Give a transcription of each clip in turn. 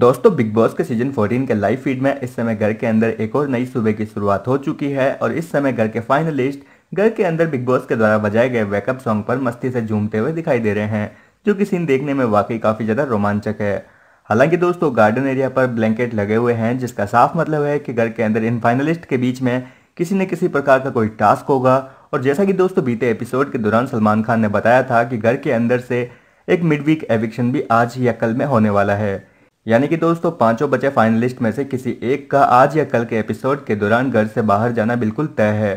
दोस्तों big boss के season 14 के लाइव फीड में इस समय घर के अंदर एक और नई सुबह की शुरुआत हो चुकी है और इस समय घर के फाइनलिस्ट घर के अंदर बिग बॉस के द्वारा बजाए गए वेकअप सॉन्ग पर मस्ती से झूमते हुए दिखाई दे रहे हैं जो कि सीन देखने में वाकई काफी ज्यादा रोमांचक है हालांकि दोस्तों गार्डन एरिया पर ब्लैंकेट लगे हुए हैं जिसका साफ मतलब है कि घर के अंदर इन फाइनलिस्ट के बीच में किसी न किसी प्रकार का कोई टास्क होगा और जैसा कि दोस्तों बीते एपिसोड के दौरान सलमान खान ने बताया था कि घर के अंदर से एक मिड वीक एविक्शन भी आज या कल में होने वाला है यानी कि दोस्तों पांचों बचे फाइनलिस्ट में से किसी एक का आज या कल के एपिसोड के दौरान घर से बाहर जाना बिल्कुल तय है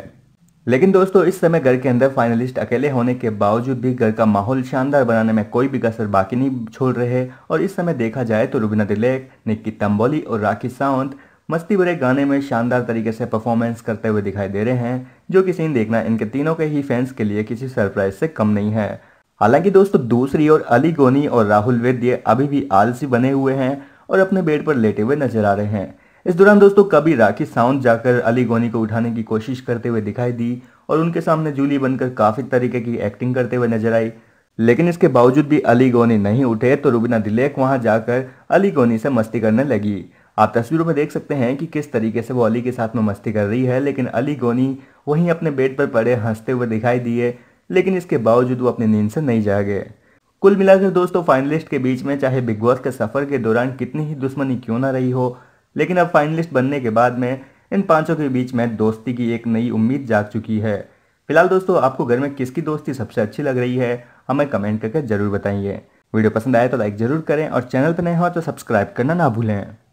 लेकिन दोस्तों इस समय घर के अंदर फाइनलिस्ट अकेले होने के बावजूद भी घर का माहौल शानदार बनाने में कोई भी कसर बाकी नहीं छोड़ रहे और इस समय देखा जाए तो रुबिना दिलेक निक्की तंबोली और राखी सावंत मस्ती भरे गाने में शानदार तरीके से परफॉर्मेंस करते हुए दिखाई दे रहे हैं जो कि सीन देखना इनके तीनों के ही फैंस के लिए किसी सरप्राइज से कम नहीं है हालांकि दोस्तों दूसरी ओर अली गोनी और राहुल वैद्य अभी भी आलसी बने हुए हैं और अपने बेड पर लेटे हुए नजर आ रहे हैं इस दौरान दोस्तों कभी राखी साउंड जाकर अली गोनी को उठाने की कोशिश करते हुए दिखाई दी और उनके सामने जूली बनकर काफी तरीके की एक्टिंग करते हुए नजर आई लेकिन इसके बावजूद भी अली गोनी नहीं उठे तो रुबिना दिलेक वहां जाकर अली गोनी से मस्ती करने लगी आप तस्वीरों में देख सकते हैं कि किस तरीके से वो अली के साथ में मस्ती कर रही है लेकिन अली गोनी वहीं अपने बेड पर पड़े हंसते हुए दिखाई दिए लेकिन इसके बावजूद वो अपनी नींद से नहीं जागे कुल मिलाकर दोस्तों फाइनलिस्ट के बीच में चाहे बिग बॉस के सफर के दौरान कितनी ही दुश्मनी क्यों ना रही हो लेकिन अब फाइनलिस्ट बनने के बाद में इन पांचों के बीच में दोस्ती की एक नई उम्मीद जाग चुकी है फिलहाल दोस्तों आपको घर में किसकी दोस्ती सबसे अच्छी लग रही है हमें कमेंट करके जरूर बताइए वीडियो पसंद आए तो लाइक जरूर करें और चैनल पर नए हो तो सब्सक्राइब करना ना भूलें